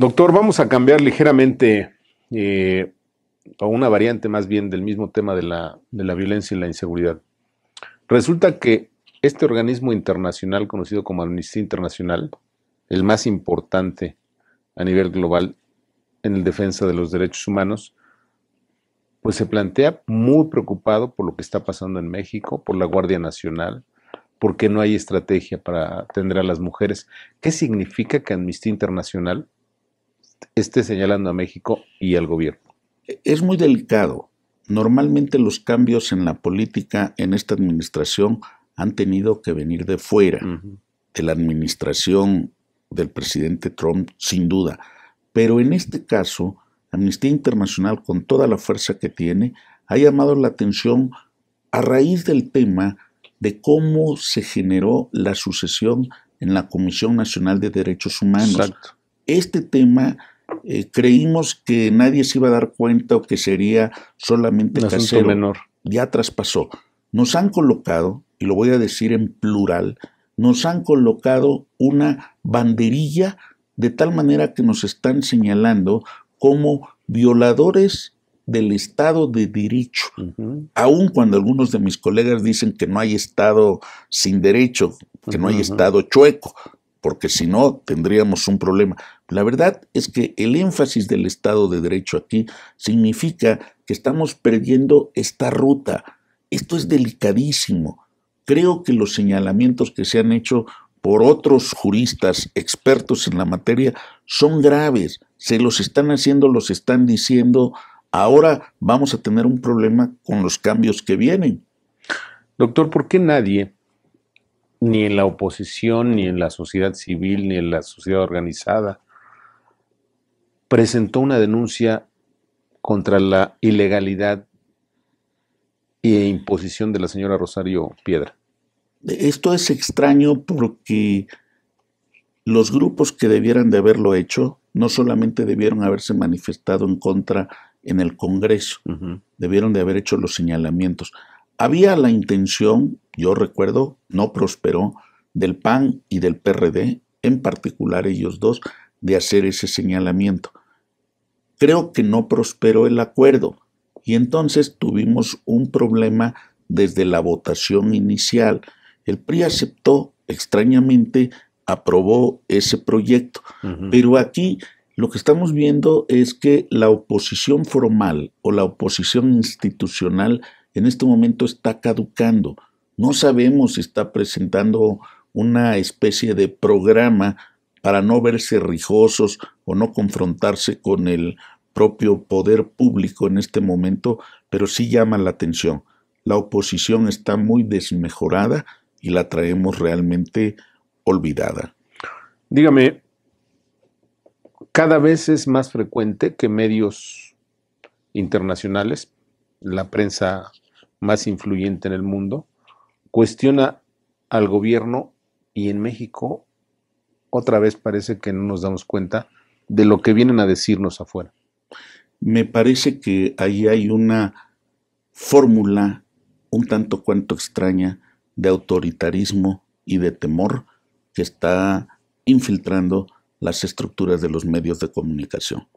Doctor, vamos a cambiar ligeramente eh, a una variante más bien del mismo tema de la, de la violencia y la inseguridad. Resulta que este organismo internacional conocido como Amnistía Internacional, el más importante a nivel global en el defensa de los derechos humanos, pues se plantea muy preocupado por lo que está pasando en México, por la Guardia Nacional, porque no hay estrategia para atender a las mujeres. ¿Qué significa que Amnistía Internacional esté señalando a México y al gobierno? Es muy delicado. Normalmente los cambios en la política en esta administración han tenido que venir de fuera, de la administración del presidente Trump, sin duda. Pero en este caso, Amnistía Internacional, con toda la fuerza que tiene, ha llamado la atención a raíz del tema de cómo se generó la sucesión en la Comisión Nacional de Derechos Humanos, Exacto este tema eh, creímos que nadie se iba a dar cuenta o que sería solamente casero. menor. Ya traspasó. Nos han colocado, y lo voy a decir en plural, nos han colocado una banderilla de tal manera que nos están señalando como violadores del Estado de Derecho, Aún aun cuando algunos de mis colegas dicen que no hay Estado sin derecho, que no hay Estado chueco, porque si no tendríamos un problema. La verdad es que el énfasis del Estado de Derecho aquí significa que estamos perdiendo esta ruta. Esto es delicadísimo. Creo que los señalamientos que se han hecho por otros juristas expertos en la materia son graves. Se los están haciendo, los están diciendo. Ahora vamos a tener un problema con los cambios que vienen. Doctor, ¿por qué nadie ni en la oposición, ni en la sociedad civil, ni en la sociedad organizada, presentó una denuncia contra la ilegalidad e imposición de la señora Rosario Piedra. Esto es extraño porque los grupos que debieran de haberlo hecho no solamente debieron haberse manifestado en contra en el Congreso, debieron de haber hecho los señalamientos. Había la intención, yo recuerdo, no prosperó, del PAN y del PRD, en particular ellos dos, de hacer ese señalamiento. Creo que no prosperó el acuerdo y entonces tuvimos un problema desde la votación inicial. El PRI aceptó, extrañamente, aprobó ese proyecto, pero aquí lo que estamos viendo es que la oposición formal o la oposición institucional en este momento está caducando. No sabemos si está presentando una especie de programa para no verse rijosos o no confrontarse con el propio poder público en este momento, pero sí llama la atención. La oposición está muy desmejorada y la traemos realmente olvidada. Dígame, cada vez es más frecuente que medios internacionales la prensa más influyente en el mundo, cuestiona al gobierno y en México otra vez parece que no nos damos cuenta de lo que vienen a decirnos afuera. Me parece que ahí hay una fórmula un tanto cuanto extraña de autoritarismo y de temor que está infiltrando las estructuras de los medios de comunicación.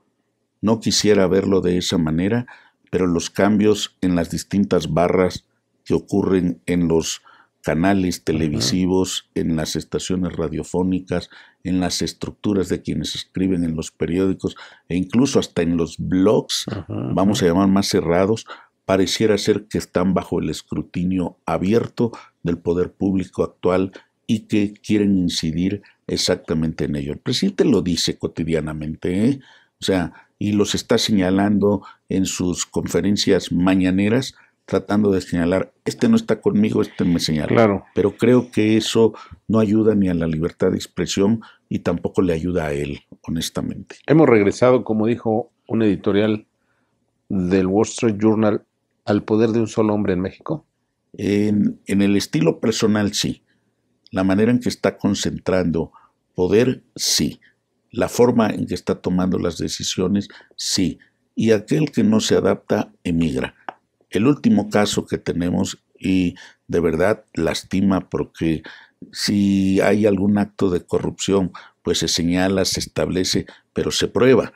No quisiera verlo de esa manera, pero los cambios en las distintas barras que ocurren en los canales televisivos, en las estaciones radiofónicas, en las estructuras de quienes escriben en los periódicos e incluso hasta en los blogs, vamos a llamar más cerrados, pareciera ser que están bajo el escrutinio abierto del poder público actual y que quieren incidir exactamente en ello. El presidente lo dice cotidianamente, ¿eh? o sea, y los está señalando en sus conferencias mañaneras, tratando de señalar, este no está conmigo, este me señala. Pero creo que eso no ayuda ni a la libertad de expresión y tampoco le ayuda a él, honestamente. Hemos regresado, como dijo un editorial del Wall Street Journal, al poder de un solo hombre en México. en el estilo personal, sí. La manera en que está concentrando poder, sí la forma en que está tomando las decisiones, sí. Y aquel que no se adapta, emigra. El último caso que tenemos, y de verdad lastima porque si hay algún acto de corrupción, pues se señala, se establece, pero se prueba,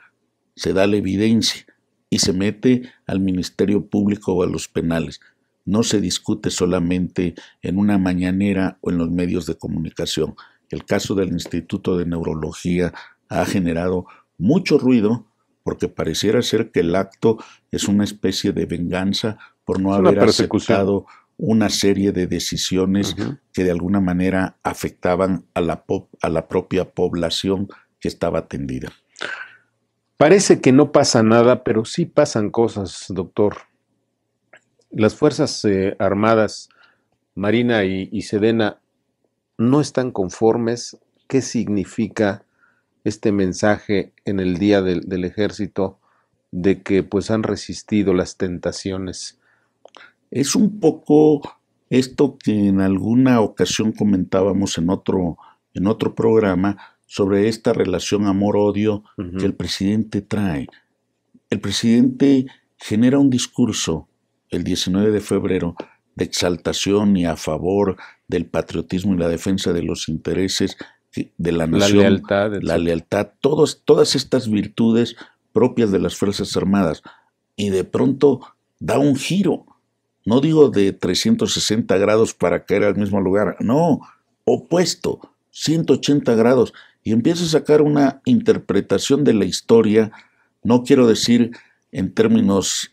se da la evidencia y se mete al Ministerio Público o a los penales. No se discute solamente en una mañanera o en los medios de comunicación. El caso del Instituto de Neurología ha generado mucho ruido porque pareciera ser que el acto es una especie de venganza por no haber aceptado una serie de decisiones que de alguna manera afectaban a la, a la propia población que estaba atendida. Parece que no pasa nada, pero sí pasan cosas, doctor. Las Fuerzas eh, Armadas, Marina y, y Sedena, no están conformes. ¿Qué significa este mensaje en el día del, ejército de que pues han resistido las tentaciones. Es un poco esto que en alguna ocasión comentábamos en otro, en otro programa sobre esta relación amor-odio que el presidente trae. El presidente genera un discurso el 19 de febrero de exaltación y a favor del patriotismo y la defensa de los intereses de la nación, la lealtad, la lealtad todas estas virtudes propias de las Fuerzas Armadas. Y de pronto da un giro, no digo de 360 grados para caer al mismo lugar, no, opuesto, 180 grados, y empieza a sacar una interpretación de la historia, no quiero decir en términos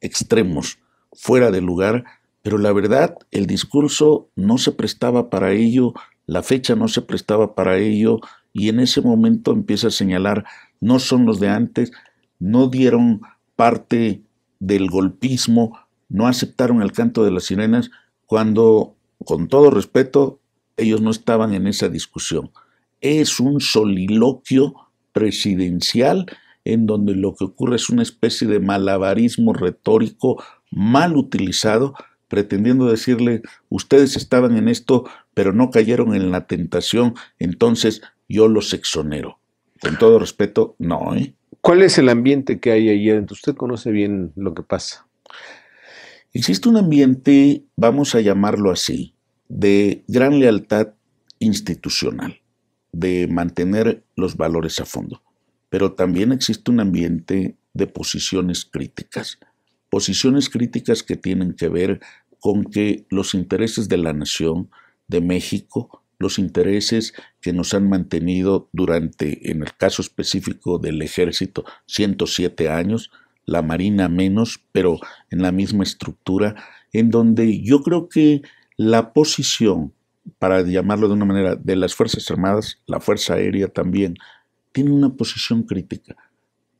extremos, fuera de lugar, pero la verdad, el discurso no se prestaba para ello, la fecha no se prestaba para ello y en ese momento empieza a señalar, no son los de antes, no dieron parte del golpismo, no aceptaron el canto de las sirenas, cuando, con todo respeto, ellos no estaban en esa discusión. Es un soliloquio presidencial en donde lo que ocurre es una especie de malabarismo retórico mal utilizado pretendiendo decirle, ustedes estaban en esto, pero no cayeron en la tentación, entonces yo los exonero. Con todo respeto, no. ¿eh? ¿Cuál es el ambiente que hay ahí adentro? Usted conoce bien lo que pasa. Existe un ambiente, vamos a llamarlo así, de gran lealtad institucional, de mantener los valores a fondo, pero también existe un ambiente de posiciones críticas. Posiciones críticas que tienen que ver con que los intereses de la nación, de México, los intereses que nos han mantenido durante, en el caso específico del ejército, 107 años, la Marina menos, pero en la misma estructura, en donde yo creo que la posición, para llamarlo de una manera, de las Fuerzas Armadas, la Fuerza Aérea también, tiene una posición crítica.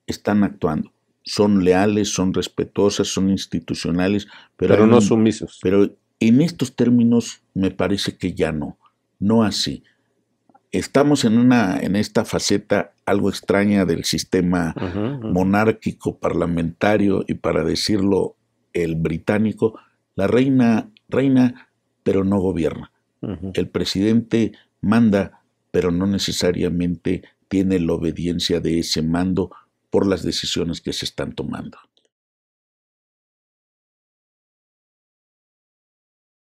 Están actuando son leales, son respetuosas, son institucionales, pero, no son sumisos. Pero en estos términos me parece que ya no, no así. Estamos en una en esta faceta algo extraña del sistema monárquico parlamentario y para decirlo el británico, la reina reina pero no gobierna. El presidente manda pero no necesariamente tiene la obediencia de ese mando por las decisiones que se están tomando.